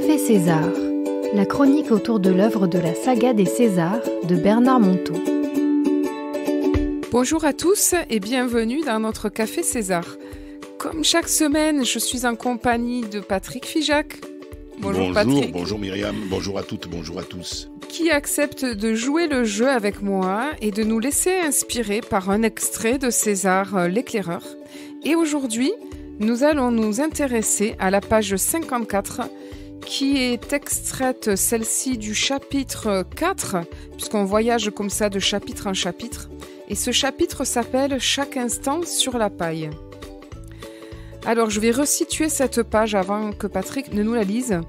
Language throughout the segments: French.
Café César, la chronique autour de l'œuvre de la saga des Césars de Bernard Monteau. Bonjour à tous et bienvenue dans notre Café César. Comme chaque semaine, je suis en compagnie de Patrick Figeac. Bonjour, bonjour Patrick. Bonjour Myriam, bonjour à toutes, bonjour à tous. Qui accepte de jouer le jeu avec moi et de nous laisser inspirer par un extrait de César euh, l'éclaireur. Et aujourd'hui, nous allons nous intéresser à la page 54 qui est extraite celle-ci du chapitre 4, puisqu'on voyage comme ça de chapitre en chapitre. Et ce chapitre s'appelle Chaque instant sur la paille. Alors je vais resituer cette page avant que Patrick ne nous la lise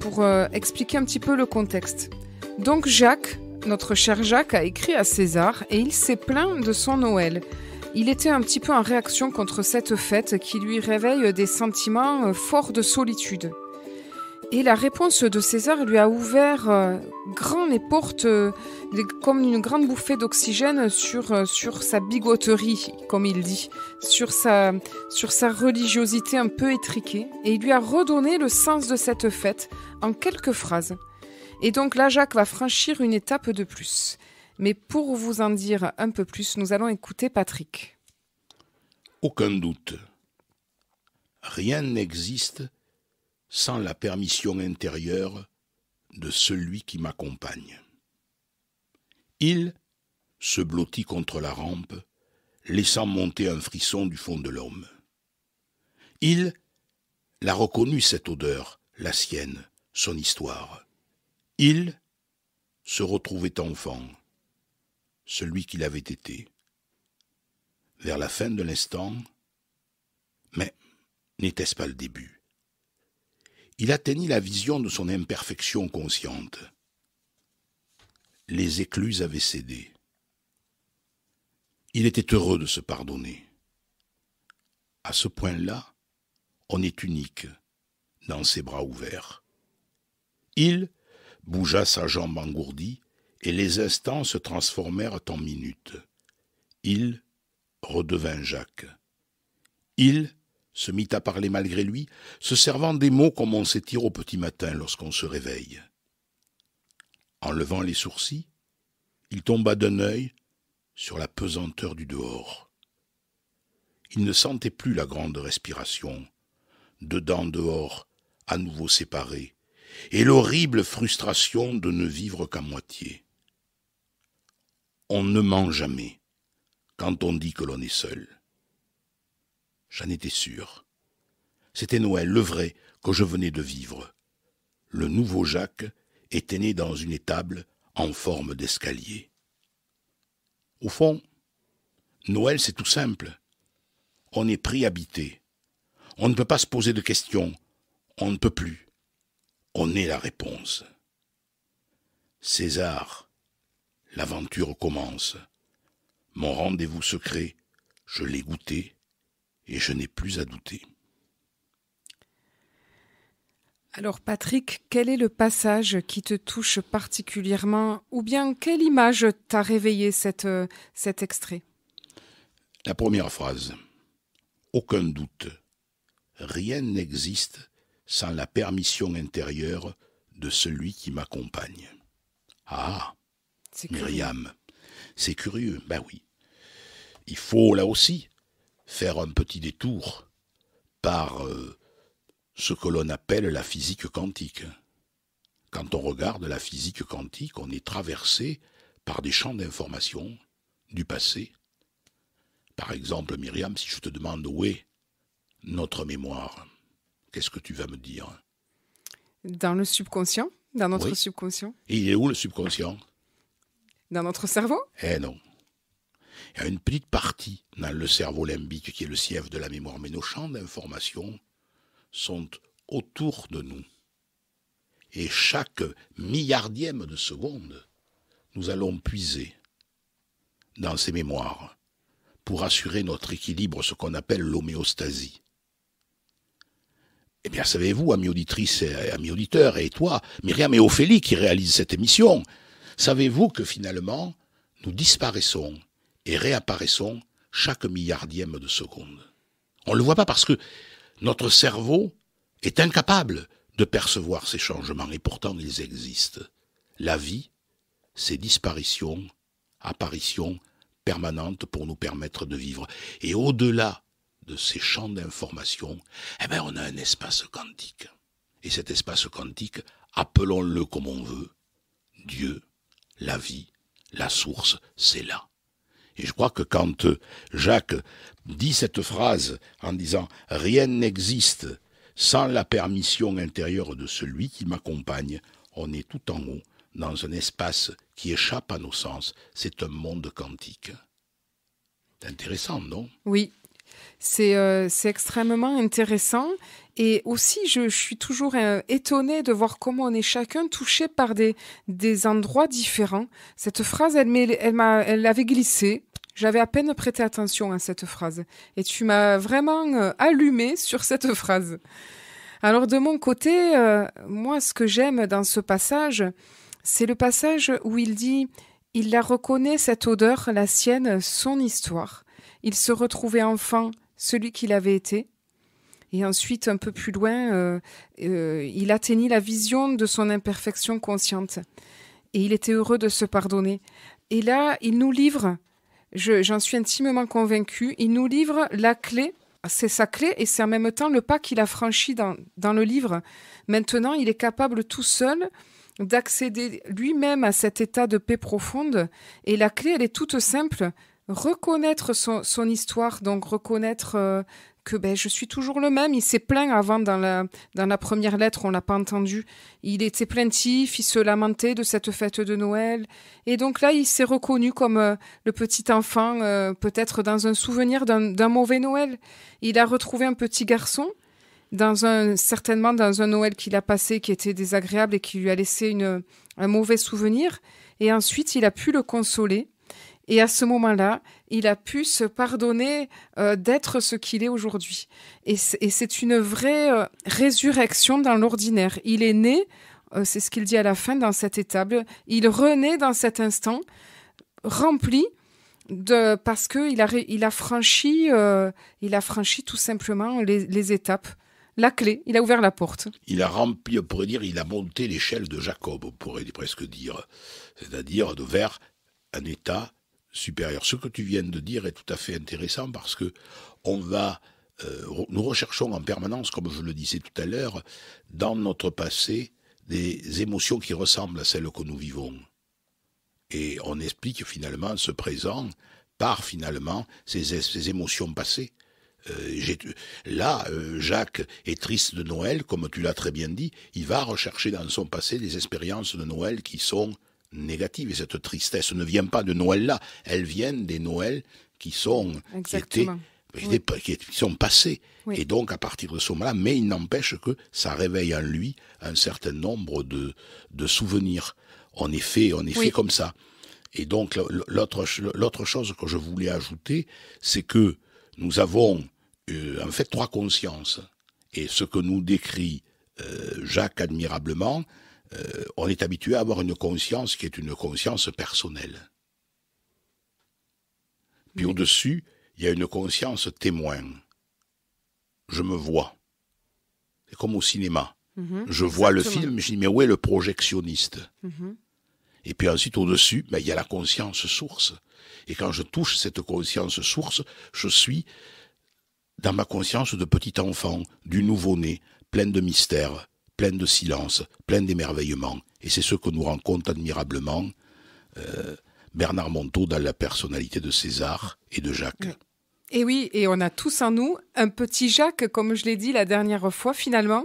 pour euh, expliquer un petit peu le contexte. Donc Jacques, notre cher Jacques, a écrit à César et il s'est plaint de son Noël. Il était un petit peu en réaction contre cette fête qui lui réveille des sentiments euh, forts de solitude. Et la réponse de César lui a ouvert euh, grand les portes, euh, comme une grande bouffée d'oxygène sur, euh, sur sa bigoterie, comme il dit, sur sa, sur sa religiosité un peu étriquée. Et il lui a redonné le sens de cette fête en quelques phrases. Et donc là, Jacques va franchir une étape de plus. Mais pour vous en dire un peu plus, nous allons écouter Patrick. Aucun doute. Rien n'existe sans la permission intérieure de celui qui m'accompagne. Il se blottit contre la rampe, laissant monter un frisson du fond de l'homme. Il la reconnut cette odeur, la sienne, son histoire. Il se retrouvait enfant, celui qu'il avait été. Vers la fin de l'instant, mais n'était-ce pas le début il atteignit la vision de son imperfection consciente. Les écluses avaient cédé. Il était heureux de se pardonner. À ce point-là, on est unique dans ses bras ouverts. Il bougea sa jambe engourdie et les instants se transformèrent en minutes. Il redevint Jacques. Il se mit à parler malgré lui, se servant des mots comme on s'étire au petit matin lorsqu'on se réveille. En levant les sourcils, il tomba d'un œil sur la pesanteur du dehors. Il ne sentait plus la grande respiration, dedans, dehors, à nouveau séparés, et l'horrible frustration de ne vivre qu'à moitié. On ne ment jamais quand on dit que l'on est seul. J'en étais sûr. C'était Noël, le vrai, que je venais de vivre. Le nouveau Jacques était né dans une étable en forme d'escalier. Au fond, Noël, c'est tout simple. On est pris habité. On ne peut pas se poser de questions. On ne peut plus. On est la réponse. César, l'aventure commence. Mon rendez-vous secret, je l'ai goûté et je n'ai plus à douter. Alors Patrick, quel est le passage qui te touche particulièrement ou bien quelle image t'a réveillé euh, cet extrait La première phrase. Aucun doute. Rien n'existe sans la permission intérieure de celui qui m'accompagne. Ah, Myriam, c'est curieux, ben oui. Il faut là aussi faire un petit détour par euh, ce que l'on appelle la physique quantique. Quand on regarde la physique quantique, on est traversé par des champs d'information du passé. Par exemple, Myriam, si je te demande où est notre mémoire, qu'est-ce que tu vas me dire Dans le subconscient, dans notre subconscient. Et il est où le subconscient Dans notre cerveau Eh non. Il y a une petite partie dans le cerveau limbique, qui est le siège de la mémoire, mais nos champs d'information sont autour de nous. Et chaque milliardième de seconde, nous allons puiser dans ces mémoires pour assurer notre équilibre, ce qu'on appelle l'homéostasie. Eh bien, savez-vous, amis auditrice, et amis auditeurs, et toi, Myriam et Ophélie qui réalisent cette émission, savez-vous que finalement, nous disparaissons et réapparaissons chaque milliardième de seconde. On ne le voit pas parce que notre cerveau est incapable de percevoir ces changements et pourtant ils existent. La vie, c'est disparition, apparition permanente pour nous permettre de vivre. Et au-delà de ces champs d'information, eh bien, on a un espace quantique. Et cet espace quantique, appelons-le comme on veut, Dieu, la vie, la source, c'est là. Et je crois que quand euh, Jacques dit cette phrase en disant Rien n'existe sans la permission intérieure de celui qui m'accompagne, on est tout en haut, dans un espace qui échappe à nos sens. C'est un monde quantique. Intéressant, non Oui, euh, c'est extrêmement intéressant. Et aussi, je, suis toujours euh, étonnée de voir comment on est chacun touché par des, endroits différents. Cette phrase, elle, m'avait elle glissé. J'avais à peine prêté attention à cette phrase. Et tu m'as vraiment euh, allumé sur cette phrase. Alors de mon côté, moi, ce que j'aime dans ce passage, c'est le passage où il dit, il la reconnaît, cette odeur, la sienne, son histoire il se retrouvait enfin celui qu'il avait été. Et ensuite, un peu plus loin, euh, euh, il atteignit la vision de son imperfection consciente. Et il était heureux de se pardonner. Et là, il nous livre, j'en suis intimement convaincu, il nous livre la clé. C'est sa clé et c'est en même temps le pas qu'il a franchi dans, le livre. Maintenant, il est capable tout seul d'accéder lui-même à cet état de paix profonde. Et la clé, elle est toute simple reconnaître son, histoire, donc reconnaître euh, que ben, je suis toujours le même. Il s'est plaint avant dans la, dans la première lettre, on l'a pas entendu. Il était plaintif, il se lamentait de cette fête de Noël. Et donc là, il s'est reconnu comme euh, le petit enfant, euh, peut-être dans un souvenir d'un mauvais Noël. Il a retrouvé un petit garçon dans un certainement dans un Noël qu'il a passé qui était désagréable et qui lui a laissé un mauvais souvenir. Et ensuite, il a pu le consoler et à ce moment-là, il a pu se pardonner euh, d'être ce qu'il est aujourd'hui. Et c'est une vraie euh, résurrection dans l'ordinaire. Il est né, euh, c'est ce qu'il dit à la fin dans cette étable, il renaît dans cet instant, rempli de parce que il a, il a franchi, il a franchi tout simplement les, étapes la clé, il a ouvert la porte. Il a rempli, on pourrait dire, il a monté l'échelle de Jacob, on pourrait presque dire, c'est-à-dire de vers un état supérieur. Ce que tu viens de dire est tout à fait intéressant parce que on va euh, nous recherchons en permanence, comme je le disais tout à l'heure, dans notre passé des émotions qui ressemblent à celles que nous vivons. Et on explique finalement ce présent par finalement ces, émotions passées. Euh, là, euh, Jacques est triste de Noël, comme tu l'as très bien dit. Il va rechercher dans son passé des expériences de Noël qui sont négative. Et cette tristesse ne vient pas de Noël-là, elle vient des Noëls qui sont, qui, sont passés. Et donc, à partir de ce moment-là, mais il n'empêche que ça réveille en lui un certain nombre de, souvenirs. En effet, on est comme ça. Et donc, l'autre chose que je voulais ajouter, c'est que nous avons euh, en fait trois consciences. Et ce que nous décrit euh, Jacques admirablement, euh, on est habitué à avoir une conscience qui est une conscience personnelle. Puis au-dessus, il y a une conscience témoin. Je me vois. C'est comme au cinéma. Mhm. je vois le film, je dis, mais où est le projectionniste mhm. Et puis ensuite, au-dessus, ben, il y a la conscience source. Et quand je touche cette conscience source, je suis dans ma conscience de petit enfant, du nouveau-né, plein de mystères pleine de silence, plein d'émerveillement. Et c'est ce que nous rencontre admirablement euh, Bernard Montault dans la personnalité de César et de Jacques. Et oui, et on a tous en nous un petit Jacques, comme je l'ai dit la dernière fois finalement.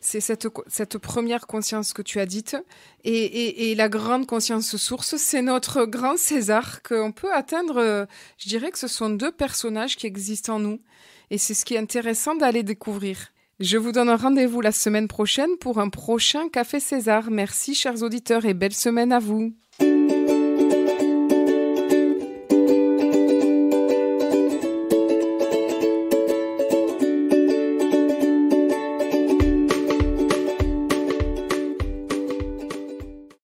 C'est cette, première conscience que tu as dite. Et, et la grande conscience source, c'est notre grand César qu'on peut atteindre. Je dirais que ce sont deux personnages qui existent en nous. Et c'est ce qui est intéressant d'aller découvrir. Je vous donne un rendez-vous la semaine prochaine pour un prochain Café César. Merci chers auditeurs et belle semaine à vous.